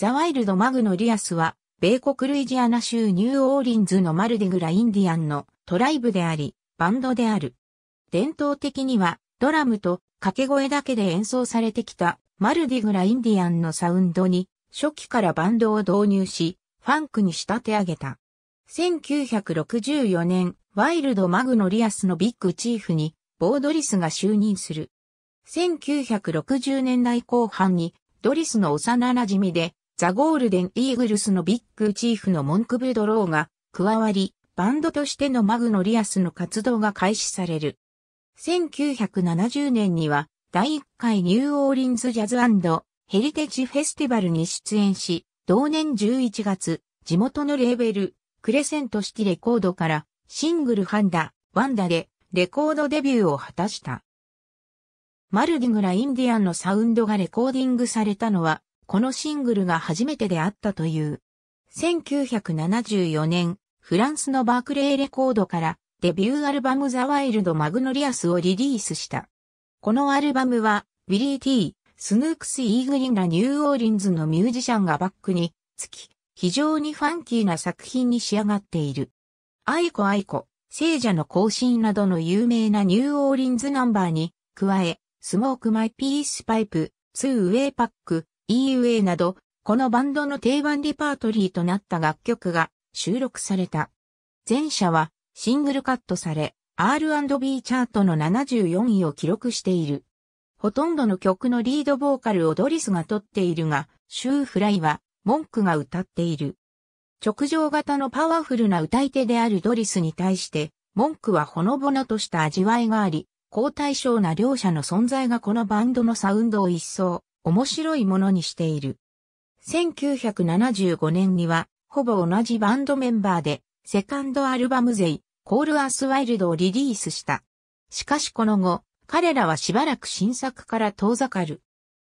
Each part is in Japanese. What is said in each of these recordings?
ザワイルド・マグノリアスは、米国ルイジアナ州ニューオーリンズのマルディグラ・インディアンのトライブであり、バンドである。伝統的には、ドラムと掛け声だけで演奏されてきた、マルディグラ・インディアンのサウンドに、初期からバンドを導入し、ファンクに仕立て上げた。1964年、ワイルド・マグノリアスのビッグチーフに、ボードリスが就任する。1960年代後半に、ドリスの幼馴染で、ザ・ゴールデン・イーグルスのビッグチーフのモンクブドローが加わり、バンドとしてのマグノリアスの活動が開始される。1970年には第1回ニューオーリンズ・ジャズヘリテージ・フェスティバルに出演し、同年11月、地元のレーベル、クレセントシティレコードからシングルハンダ、ワンダでレコードデビューを果たした。マルディグラ・インディアンのサウンドがレコーディングされたのはこのシングルが初めてであったという。1974年、フランスのバークレーレコードからデビューアルバムザワイルドマグノリアスをリリースした。このアルバムは、ウィリー・ティー、スヌークス・イーグリンらニューオーリンズのミュージシャンがバックにつき、非常にファンキーな作品に仕上がっている。アイコアイコ、聖者の行進などの有名なニューオーリンズナンバーに、加え、スモークマイピースパイプ、ツーウェイパック、EUA など、このバンドの定番レパートリーとなった楽曲が収録された。前者はシングルカットされ、R&B チャートの74位を記録している。ほとんどの曲のリードボーカルをドリスが取っているが、シューフライは文句が歌っている。直上型のパワフルな歌い手であるドリスに対して、文句はほのぼのとした味わいがあり、高対称な両者の存在がこのバンドのサウンドを一層面白いものにしている。1975年には、ほぼ同じバンドメンバーで、セカンドアルバムゼイ、コールアースワイルドをリリースした。しかしこの後、彼らはしばらく新作から遠ざかる。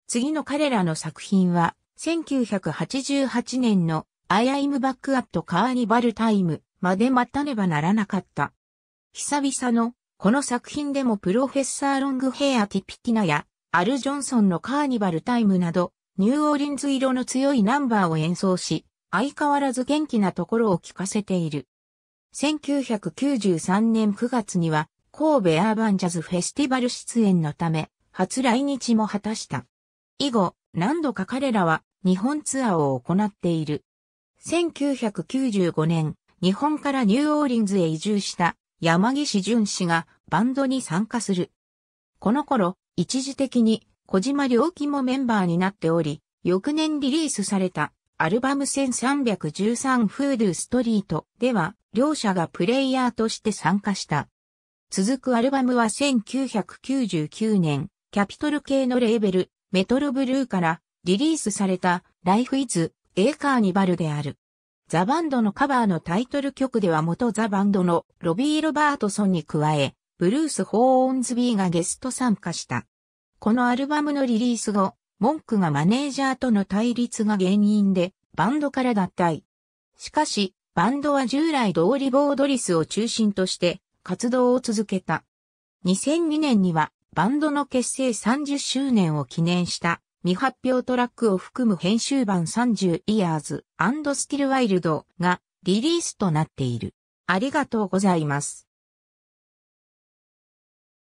次の彼らの作品は、1988年の I am back at カーニバルタイムまで待たねばならなかった。久々のこの作品でもプロフェッサーロングヘアティピティナやアル・ジョンソンのカーニバルタイムなど、ニューオーリンズ色の強いナンバーを演奏し、相変わらず元気なところを聞かせている。1993年9月には、神戸アーバンジャズフェスティバル出演のため、初来日も果たした。以後、何度か彼らは日本ツアーを行っている。1995年、日本からニューオーリンズへ移住した山岸淳氏がバンドに参加する。この頃、一時的に小島良樹もメンバーになっており、翌年リリースされたアルバム1313フードゥストリートでは両者がプレイヤーとして参加した。続くアルバムは1999年、キャピトル系のレーベル、メトロブルーからリリースされた Life is A カーニバルである。ザバンドのカバーのタイトル曲では元ザバンドのロビー・ロバートソンに加え、ブルース・ホー・オンズビーがゲスト参加した。このアルバムのリリース後、文句がマネージャーとの対立が原因で、バンドから脱退。しかし、バンドは従来通りボードリスを中心として活動を続けた。2002年にはバンドの結成30周年を記念した未発表トラックを含む編集版30 Years and Still Wild がリリースとなっている。ありがとうございます。